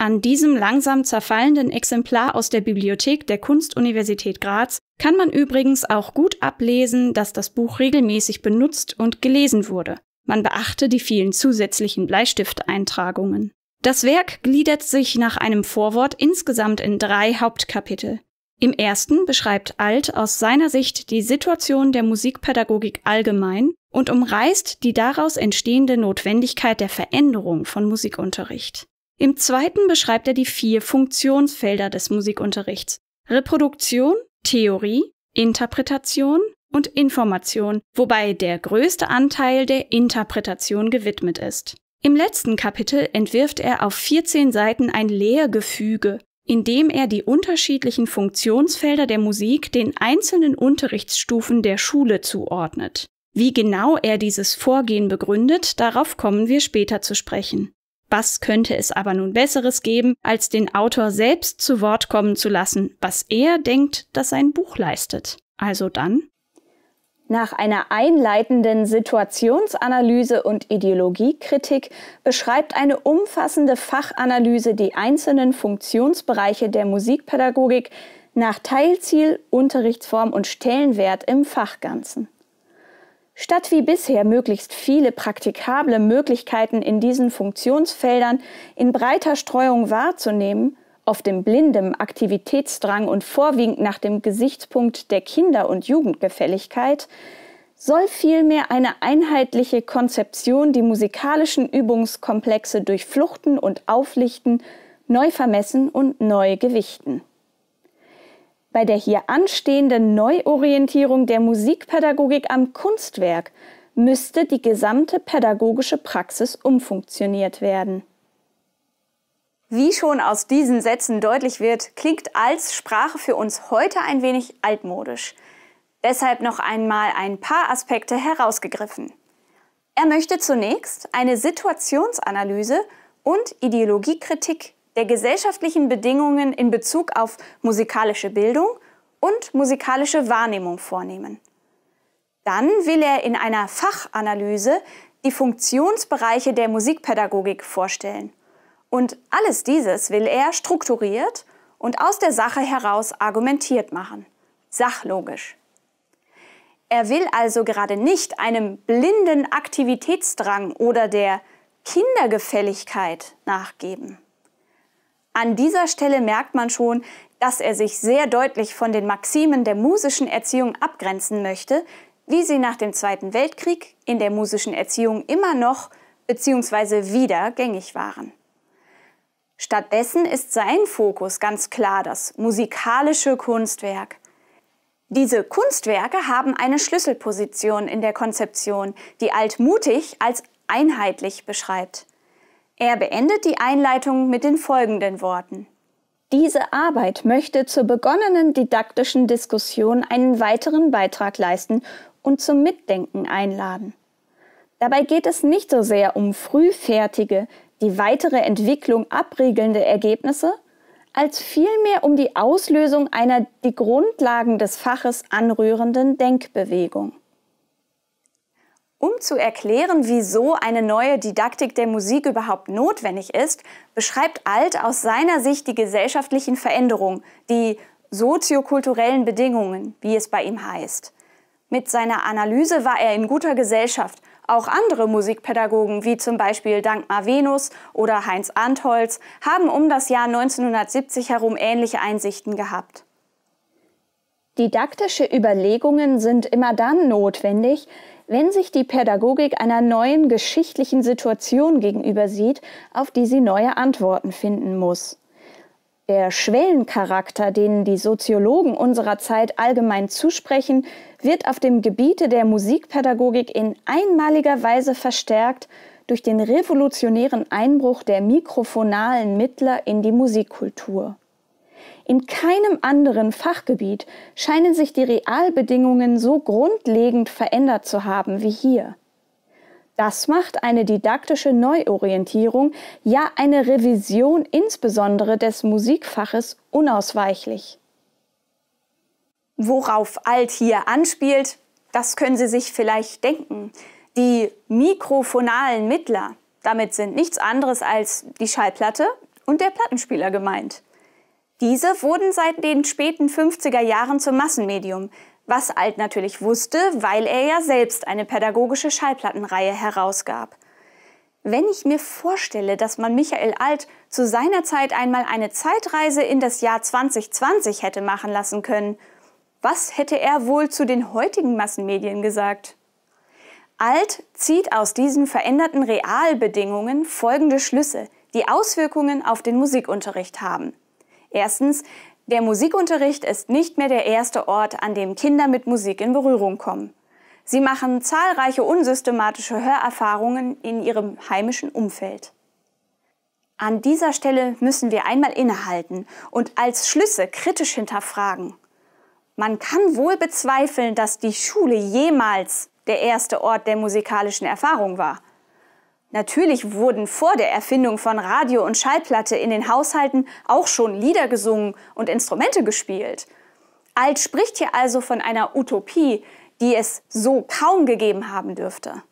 An diesem langsam zerfallenden Exemplar aus der Bibliothek der Kunstuniversität Graz kann man übrigens auch gut ablesen, dass das Buch regelmäßig benutzt und gelesen wurde. Man beachte die vielen zusätzlichen Bleistifteintragungen. Das Werk gliedert sich nach einem Vorwort insgesamt in drei Hauptkapitel. Im ersten beschreibt Alt aus seiner Sicht die Situation der Musikpädagogik allgemein und umreißt die daraus entstehende Notwendigkeit der Veränderung von Musikunterricht. Im zweiten beschreibt er die vier Funktionsfelder des Musikunterrichts. Reproduktion, Theorie, Interpretation und Information, wobei der größte Anteil der Interpretation gewidmet ist. Im letzten Kapitel entwirft er auf 14 Seiten ein Lehrgefüge, in dem er die unterschiedlichen Funktionsfelder der Musik den einzelnen Unterrichtsstufen der Schule zuordnet. Wie genau er dieses Vorgehen begründet, darauf kommen wir später zu sprechen. Was könnte es aber nun Besseres geben, als den Autor selbst zu Wort kommen zu lassen, was er denkt, dass sein Buch leistet? Also dann. Nach einer einleitenden Situationsanalyse und Ideologiekritik beschreibt eine umfassende Fachanalyse die einzelnen Funktionsbereiche der Musikpädagogik nach Teilziel, Unterrichtsform und Stellenwert im Fachganzen. Statt wie bisher möglichst viele praktikable Möglichkeiten in diesen Funktionsfeldern in breiter Streuung wahrzunehmen, oft im blindem Aktivitätsdrang und vorwiegend nach dem Gesichtspunkt der Kinder- und Jugendgefälligkeit, soll vielmehr eine einheitliche Konzeption die musikalischen Übungskomplexe durchfluchten und auflichten, neu vermessen und neu gewichten bei der hier anstehenden Neuorientierung der Musikpädagogik am Kunstwerk müsste die gesamte pädagogische Praxis umfunktioniert werden. Wie schon aus diesen Sätzen deutlich wird, klingt als Sprache für uns heute ein wenig altmodisch. Deshalb noch einmal ein paar Aspekte herausgegriffen. Er möchte zunächst eine Situationsanalyse und Ideologiekritik der gesellschaftlichen Bedingungen in Bezug auf musikalische Bildung und musikalische Wahrnehmung vornehmen. Dann will er in einer Fachanalyse die Funktionsbereiche der Musikpädagogik vorstellen. Und alles dieses will er strukturiert und aus der Sache heraus argumentiert machen, sachlogisch. Er will also gerade nicht einem blinden Aktivitätsdrang oder der Kindergefälligkeit nachgeben. An dieser Stelle merkt man schon, dass er sich sehr deutlich von den Maximen der musischen Erziehung abgrenzen möchte, wie sie nach dem Zweiten Weltkrieg in der musischen Erziehung immer noch bzw. wieder gängig waren. Stattdessen ist sein Fokus ganz klar das musikalische Kunstwerk. Diese Kunstwerke haben eine Schlüsselposition in der Konzeption, die altmutig als einheitlich beschreibt. Er beendet die Einleitung mit den folgenden Worten. Diese Arbeit möchte zur begonnenen didaktischen Diskussion einen weiteren Beitrag leisten und zum Mitdenken einladen. Dabei geht es nicht so sehr um frühfertige, die weitere Entwicklung abriegelnde Ergebnisse, als vielmehr um die Auslösung einer die Grundlagen des Faches anrührenden Denkbewegung. Um zu erklären, wieso eine neue Didaktik der Musik überhaupt notwendig ist, beschreibt Alt aus seiner Sicht die gesellschaftlichen Veränderungen, die soziokulturellen Bedingungen, wie es bei ihm heißt. Mit seiner Analyse war er in guter Gesellschaft. Auch andere Musikpädagogen, wie zum Beispiel Dankmar Venus oder Heinz Antholz, haben um das Jahr 1970 herum ähnliche Einsichten gehabt. Didaktische Überlegungen sind immer dann notwendig, wenn sich die Pädagogik einer neuen geschichtlichen Situation gegenüber sieht, auf die sie neue Antworten finden muss. Der Schwellencharakter, den die Soziologen unserer Zeit allgemein zusprechen, wird auf dem Gebiete der Musikpädagogik in einmaliger Weise verstärkt durch den revolutionären Einbruch der mikrofonalen Mittler in die Musikkultur. In keinem anderen Fachgebiet scheinen sich die Realbedingungen so grundlegend verändert zu haben wie hier. Das macht eine didaktische Neuorientierung, ja eine Revision insbesondere des Musikfaches unausweichlich. Worauf Alt hier anspielt, das können Sie sich vielleicht denken. Die mikrofonalen Mittler, damit sind nichts anderes als die Schallplatte und der Plattenspieler gemeint. Diese wurden seit den späten 50er Jahren zum Massenmedium, was Alt natürlich wusste, weil er ja selbst eine pädagogische Schallplattenreihe herausgab. Wenn ich mir vorstelle, dass man Michael Alt zu seiner Zeit einmal eine Zeitreise in das Jahr 2020 hätte machen lassen können, was hätte er wohl zu den heutigen Massenmedien gesagt? Alt zieht aus diesen veränderten Realbedingungen folgende Schlüsse, die Auswirkungen auf den Musikunterricht haben. Erstens, der Musikunterricht ist nicht mehr der erste Ort, an dem Kinder mit Musik in Berührung kommen. Sie machen zahlreiche unsystematische Hörerfahrungen in ihrem heimischen Umfeld. An dieser Stelle müssen wir einmal innehalten und als Schlüsse kritisch hinterfragen. Man kann wohl bezweifeln, dass die Schule jemals der erste Ort der musikalischen Erfahrung war. Natürlich wurden vor der Erfindung von Radio und Schallplatte in den Haushalten auch schon Lieder gesungen und Instrumente gespielt. Alt spricht hier also von einer Utopie, die es so kaum gegeben haben dürfte.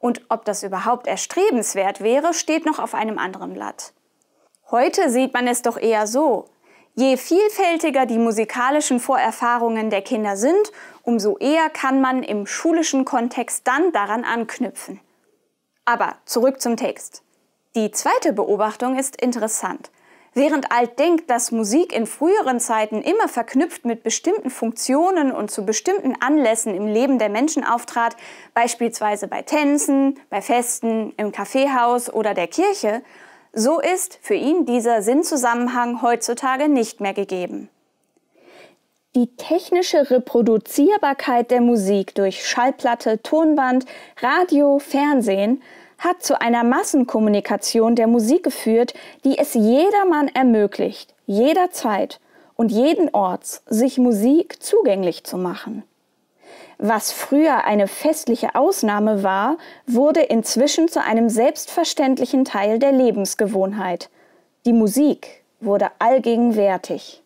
Und ob das überhaupt erstrebenswert wäre, steht noch auf einem anderen Blatt. Heute sieht man es doch eher so. Je vielfältiger die musikalischen Vorerfahrungen der Kinder sind, umso eher kann man im schulischen Kontext dann daran anknüpfen. Aber zurück zum Text. Die zweite Beobachtung ist interessant. Während Alt denkt, dass Musik in früheren Zeiten immer verknüpft mit bestimmten Funktionen und zu bestimmten Anlässen im Leben der Menschen auftrat, beispielsweise bei Tänzen, bei Festen, im Kaffeehaus oder der Kirche, so ist für ihn dieser Sinnzusammenhang heutzutage nicht mehr gegeben. Die technische Reproduzierbarkeit der Musik durch Schallplatte, Tonband, Radio, Fernsehen hat zu einer Massenkommunikation der Musik geführt, die es jedermann ermöglicht, jederzeit und jeden Orts sich Musik zugänglich zu machen. Was früher eine festliche Ausnahme war, wurde inzwischen zu einem selbstverständlichen Teil der Lebensgewohnheit. Die Musik wurde allgegenwärtig.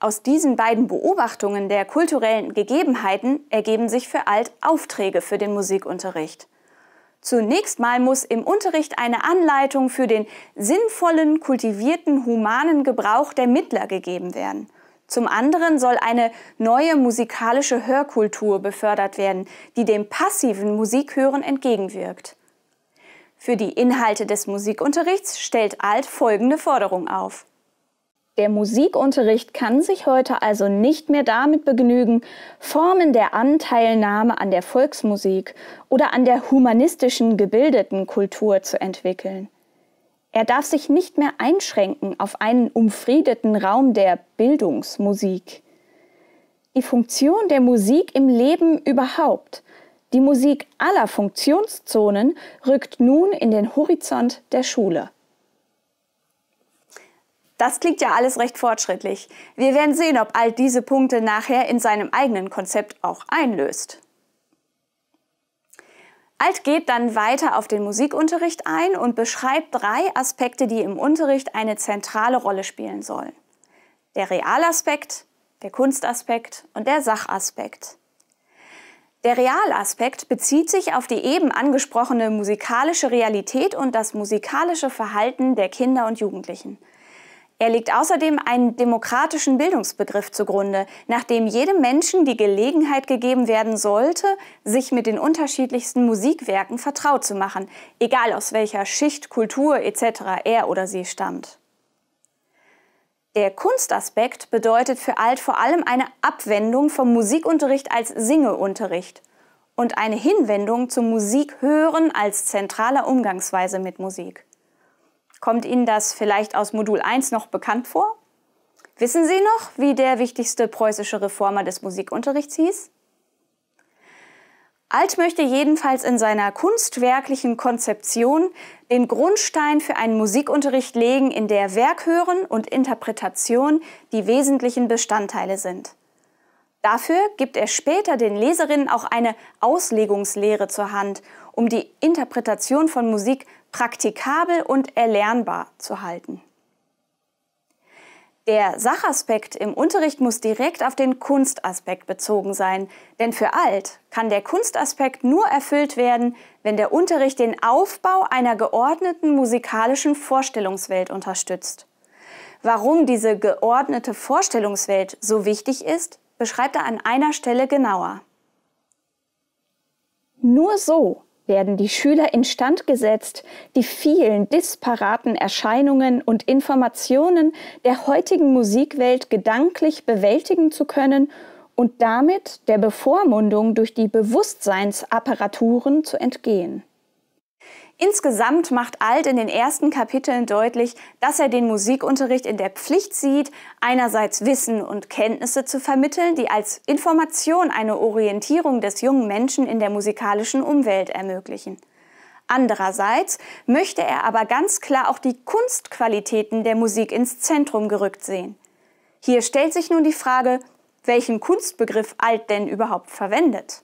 Aus diesen beiden Beobachtungen der kulturellen Gegebenheiten ergeben sich für Alt Aufträge für den Musikunterricht. Zunächst mal muss im Unterricht eine Anleitung für den sinnvollen, kultivierten, humanen Gebrauch der Mittler gegeben werden. Zum anderen soll eine neue musikalische Hörkultur befördert werden, die dem passiven Musikhören entgegenwirkt. Für die Inhalte des Musikunterrichts stellt Alt folgende Forderung auf. Der Musikunterricht kann sich heute also nicht mehr damit begnügen, Formen der Anteilnahme an der Volksmusik oder an der humanistischen gebildeten Kultur zu entwickeln. Er darf sich nicht mehr einschränken auf einen umfriedeten Raum der Bildungsmusik. Die Funktion der Musik im Leben überhaupt, die Musik aller Funktionszonen rückt nun in den Horizont der Schule. Das klingt ja alles recht fortschrittlich. Wir werden sehen, ob all diese Punkte nachher in seinem eigenen Konzept auch einlöst. Alt geht dann weiter auf den Musikunterricht ein und beschreibt drei Aspekte, die im Unterricht eine zentrale Rolle spielen sollen. Der Realaspekt, der Kunstaspekt und der Sachaspekt. Der Realaspekt bezieht sich auf die eben angesprochene musikalische Realität und das musikalische Verhalten der Kinder und Jugendlichen. Er legt außerdem einen demokratischen Bildungsbegriff zugrunde, nach dem jedem Menschen die Gelegenheit gegeben werden sollte, sich mit den unterschiedlichsten Musikwerken vertraut zu machen, egal aus welcher Schicht, Kultur etc. er oder sie stammt. Der Kunstaspekt bedeutet für Alt vor allem eine Abwendung vom Musikunterricht als Singeunterricht und eine Hinwendung zum Musikhören als zentraler Umgangsweise mit Musik. Kommt Ihnen das vielleicht aus Modul 1 noch bekannt vor? Wissen Sie noch, wie der wichtigste preußische Reformer des Musikunterrichts hieß? Alt möchte jedenfalls in seiner kunstwerklichen Konzeption den Grundstein für einen Musikunterricht legen, in der Werkhören und Interpretation die wesentlichen Bestandteile sind. Dafür gibt er später den Leserinnen auch eine Auslegungslehre zur Hand, um die Interpretation von Musik praktikabel und erlernbar zu halten. Der Sachaspekt im Unterricht muss direkt auf den Kunstaspekt bezogen sein, denn für Alt kann der Kunstaspekt nur erfüllt werden, wenn der Unterricht den Aufbau einer geordneten musikalischen Vorstellungswelt unterstützt. Warum diese geordnete Vorstellungswelt so wichtig ist, beschreibt er an einer Stelle genauer. Nur so werden die Schüler instand gesetzt, die vielen disparaten Erscheinungen und Informationen der heutigen Musikwelt gedanklich bewältigen zu können und damit der Bevormundung durch die Bewusstseinsapparaturen zu entgehen. Insgesamt macht Alt in den ersten Kapiteln deutlich, dass er den Musikunterricht in der Pflicht sieht, einerseits Wissen und Kenntnisse zu vermitteln, die als Information eine Orientierung des jungen Menschen in der musikalischen Umwelt ermöglichen. Andererseits möchte er aber ganz klar auch die Kunstqualitäten der Musik ins Zentrum gerückt sehen. Hier stellt sich nun die Frage, welchen Kunstbegriff Alt denn überhaupt verwendet.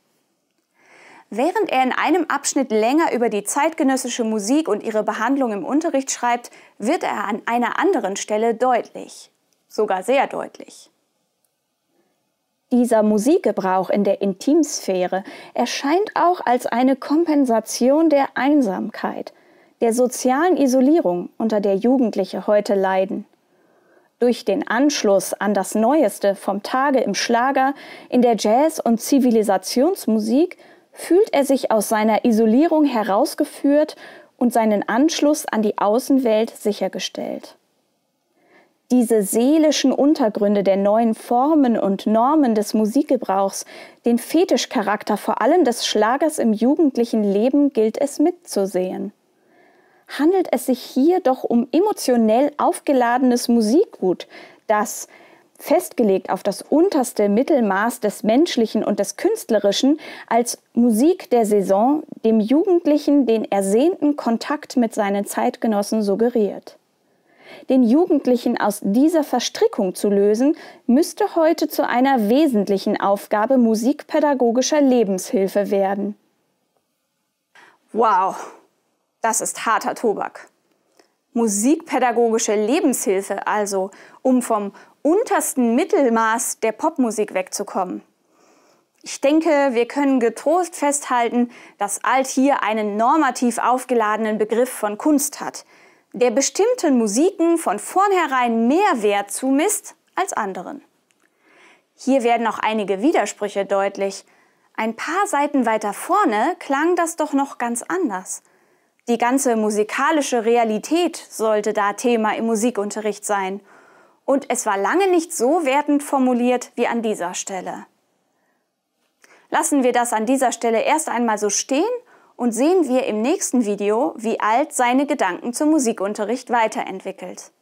Während er in einem Abschnitt länger über die zeitgenössische Musik und ihre Behandlung im Unterricht schreibt, wird er an einer anderen Stelle deutlich, sogar sehr deutlich. Dieser Musikgebrauch in der Intimsphäre erscheint auch als eine Kompensation der Einsamkeit, der sozialen Isolierung, unter der Jugendliche heute leiden. Durch den Anschluss an das Neueste vom Tage im Schlager, in der Jazz- und Zivilisationsmusik fühlt er sich aus seiner Isolierung herausgeführt und seinen Anschluss an die Außenwelt sichergestellt. Diese seelischen Untergründe der neuen Formen und Normen des Musikgebrauchs, den Fetischcharakter vor allem des Schlagers im jugendlichen Leben gilt es mitzusehen. Handelt es sich hier doch um emotionell aufgeladenes Musikgut, das, festgelegt auf das unterste Mittelmaß des Menschlichen und des Künstlerischen, als Musik der Saison dem Jugendlichen den ersehnten Kontakt mit seinen Zeitgenossen suggeriert. Den Jugendlichen aus dieser Verstrickung zu lösen, müsste heute zu einer wesentlichen Aufgabe musikpädagogischer Lebenshilfe werden. Wow, das ist harter Tobak. Musikpädagogische Lebenshilfe also, um vom untersten Mittelmaß der Popmusik wegzukommen. Ich denke, wir können getrost festhalten, dass Alt hier einen normativ aufgeladenen Begriff von Kunst hat, der bestimmten Musiken von vornherein mehr Wert zumisst als anderen. Hier werden auch einige Widersprüche deutlich. Ein paar Seiten weiter vorne klang das doch noch ganz anders. Die ganze musikalische Realität sollte da Thema im Musikunterricht sein – und es war lange nicht so wertend formuliert wie an dieser Stelle. Lassen wir das an dieser Stelle erst einmal so stehen und sehen wir im nächsten Video, wie Alt seine Gedanken zum Musikunterricht weiterentwickelt.